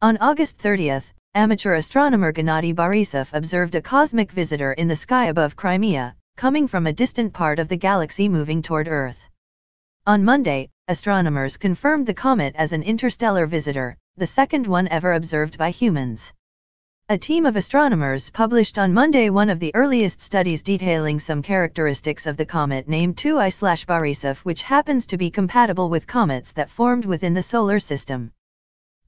On August 30, amateur astronomer Gennady Borisov observed a cosmic visitor in the sky above Crimea, coming from a distant part of the galaxy moving toward Earth. On Monday, astronomers confirmed the comet as an interstellar visitor, the second one ever observed by humans. A team of astronomers published on Monday one of the earliest studies detailing some characteristics of the comet named 2I/Borisov which happens to be compatible with comets that formed within the solar system.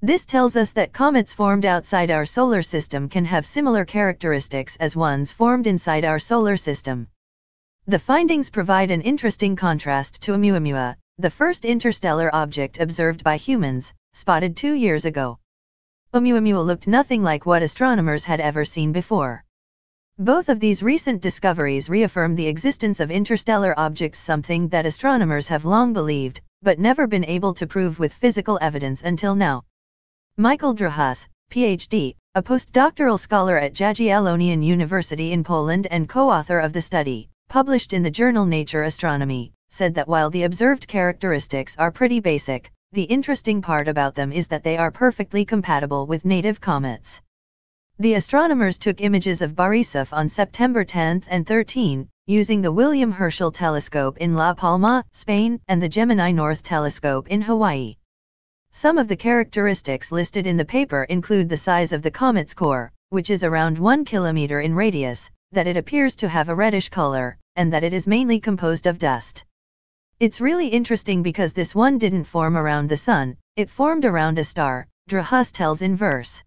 This tells us that comets formed outside our solar system can have similar characteristics as ones formed inside our solar system. The findings provide an interesting contrast to Oumuamua, the first interstellar object observed by humans, spotted two years ago. Oumuamua looked nothing like what astronomers had ever seen before. Both of these recent discoveries reaffirm the existence of interstellar objects something that astronomers have long believed, but never been able to prove with physical evidence until now. Michael Drahas, PhD, a postdoctoral scholar at Jagiellonian University in Poland and co-author of the study, published in the journal Nature Astronomy, said that while the observed characteristics are pretty basic, the interesting part about them is that they are perfectly compatible with native comets. The astronomers took images of Borisov on September 10 and 13, using the William Herschel Telescope in La Palma, Spain, and the Gemini North Telescope in Hawaii. Some of the characteristics listed in the paper include the size of the comet's core, which is around 1 kilometer in radius, that it appears to have a reddish color, and that it is mainly composed of dust. It's really interesting because this one didn't form around the sun, it formed around a star, Drahus tells in verse.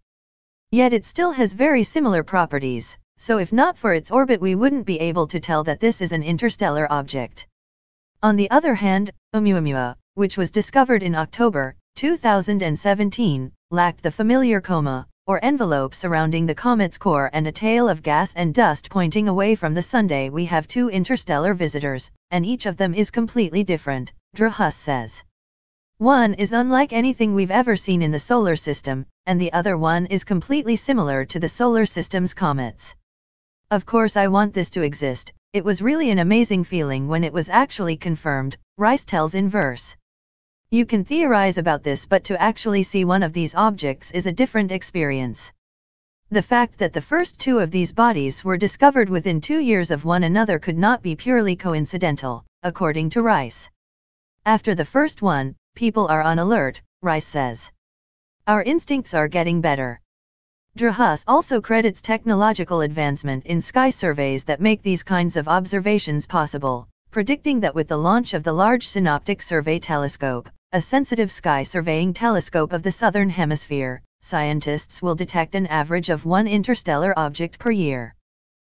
Yet it still has very similar properties, so if not for its orbit we wouldn't be able to tell that this is an interstellar object. On the other hand, Oumuamua, which was discovered in October, 2017, lacked the familiar coma, or envelope surrounding the comet's core and a tail of gas and dust pointing away from the Sunday we have two interstellar visitors, and each of them is completely different, Drahus says. One is unlike anything we've ever seen in the solar system, and the other one is completely similar to the solar system's comets. Of course I want this to exist, it was really an amazing feeling when it was actually confirmed, Rice tells in verse. You can theorize about this but to actually see one of these objects is a different experience. The fact that the first two of these bodies were discovered within two years of one another could not be purely coincidental, according to Rice. After the first one, people are on alert, Rice says. Our instincts are getting better. Drehus also credits technological advancement in sky surveys that make these kinds of observations possible, predicting that with the launch of the Large Synoptic Survey Telescope, a sensitive sky surveying telescope of the Southern Hemisphere, scientists will detect an average of one interstellar object per year.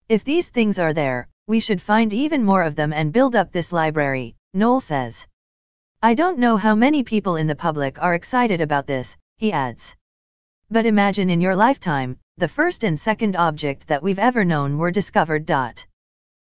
If these things are there, we should find even more of them and build up this library, Noel says. I don't know how many people in the public are excited about this, he adds. But imagine in your lifetime, the first and second object that we've ever known were discovered. Dot.